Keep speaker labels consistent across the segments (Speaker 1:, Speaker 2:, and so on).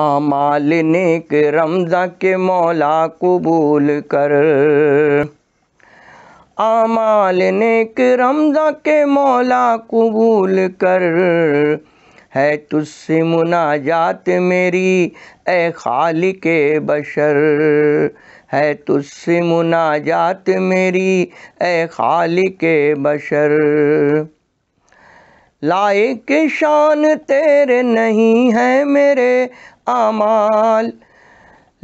Speaker 1: आमाल नेक रमज़ा के मौला कबूल कर आमाल नेक रमज़ा के मौला कबूल कर है तुझसे मुनाजात मेरी ए खाल के बशर है तुझसे मुनाजात मेरी ए खाल के बशर लाए शान तेरे नहीं है मेरे आमाल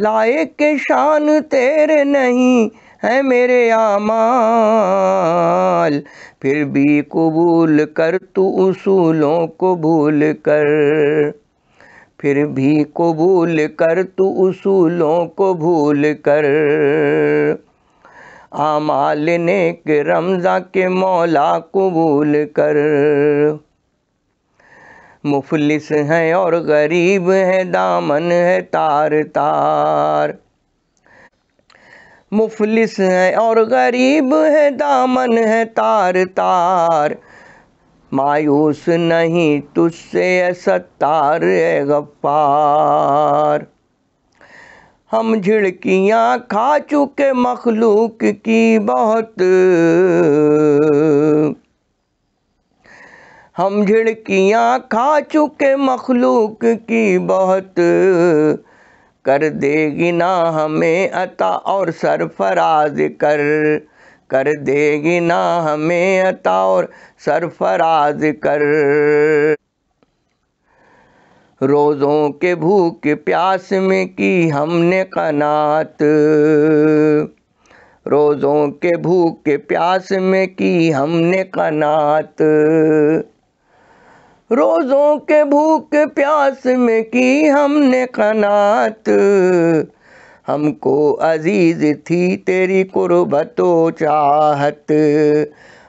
Speaker 1: लाए शान तेरे नहीं है मेरे आमाल फिर भी कबूल कर तू उसूलों को भूल कर फिर भी कबूल कर तू उसूलों को भूल कर आमाल ने के रमज़ा के मौला कबूल कर मुफलिस हैं और गरीब है दामन है तार तार मुफलिस हैं और गरीब है दामन है तार तार मायूस नहीं तुझसे तार है गफ्फार हम झिड़कियाँ खा चुके मखलूक की बहुत हम झिड़कियाँ खा चुके मखलूक की बहुत कर देगी ना हमें अता और सरफराज कर कर देगी ना हमें अता और सरफराज कर रोज़ों के भूख प्यास में की हमने कनात रोज़ों के भूख प्यास में की हमने कनात रोज़ों के भूख प्यास में की हमने कनात हमको अजीज़ थी तेरी कुर्बतो चाहत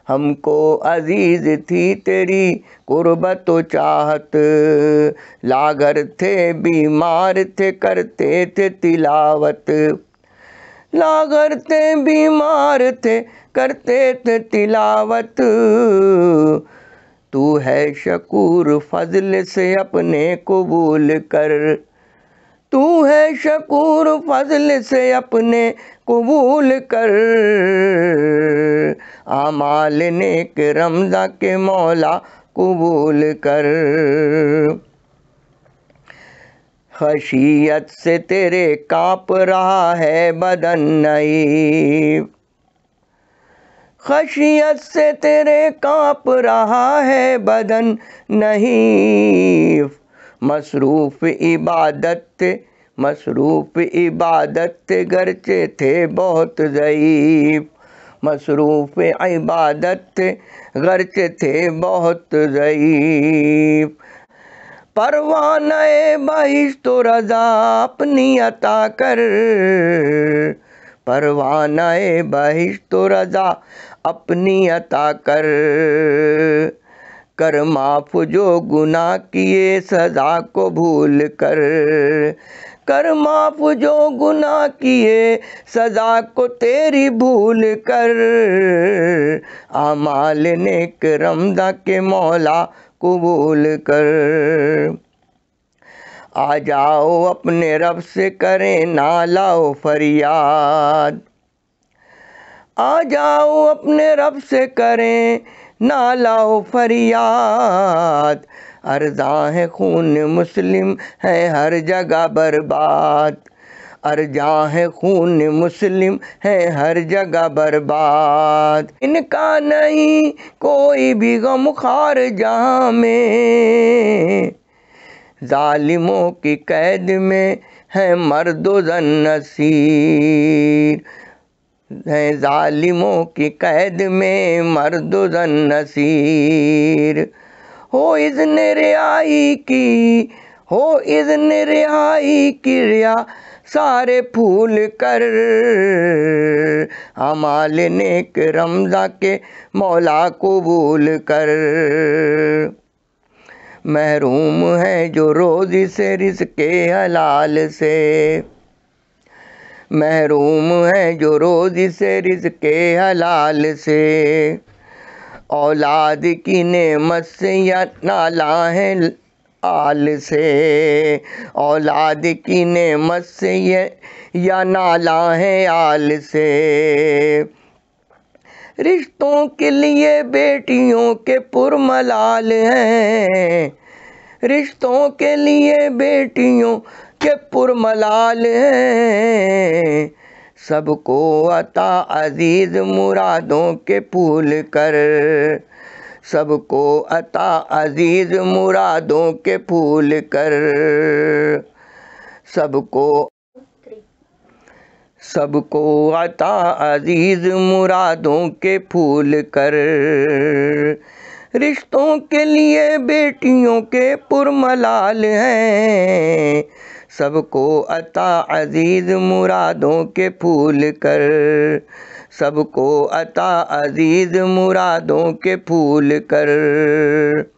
Speaker 1: हमको अजीज़ थी तेरी कुर्बत चाहत लागर थे बीमार थे करते थे तिलावत लागर थे बीमार थे करते थे तिलावत तू है शकूर फजल से अपने कबूल कर तू है शकूर फजल से अपने कबूल कर आमाल ने के रमज़ा के मौला कबूल कर खशियत से तेरे काँप रहा है बदन नई खशियत से तेरे कांप रहा है बदन नहीं मसरूफ़ इबादत मसरूफ़ इबादत गरचे थे बहुत ज़यीफ़ मसरूफ़ इबादत गरचे थे बहुत ज़यीफ़ परवान बहिश तो रज़ा अपनी अता कर परवानाए बहिश तो रजा अपनी अता कर कर माफ जो गुना किए सजा को भूल कर कर माफ जो गुना किए सजा को तेरी भूल कर आमाल ने करमदा के मौला कबूल कर आ जाओ अपने रब से करें ना लाओ फरियाद आ जाओ अपने रब से करें ना लाओ फरियाद अर्जा है खून मुस्लिम है हर जगह बर्बाद अर्जा है खून मुस्लिम है हर जगह बर्बाद इनका नहीं कोई भी गम खार जहाँ में जालिमों की कैद में है मर्द नसीर है जालिमों की कैद में मर्द नसीर हो इज़न रिहाई की हो इज़न रिहाई की रिया सारे फूल कर हमाल नेक रमज़ा के मौला को भूल कर महरूम है जो रोज से रिस के हलाल से महरूम है जो रोज से रिस के हलाल से औलाद की नेमत से या नाला है आल से औलाद की नेमत से ये या नाला है आल से रिश्तों के लिए बेटियों के पुरमलाल हैं रिश्तों के लिए बेटियों के पुरमलाल हैं सबको अता अजीज मुरादों के फूल कर सबको अता अजीज मुरादों के फूल कर सबको सबको आता अजीज मुरादों के फूल कर रिश्तों के लिए बेटियों के पुरमलाल हैं सबको अता अजीज मुरादों के फूल कर सबको अता अजीज मुरादों के फूल कर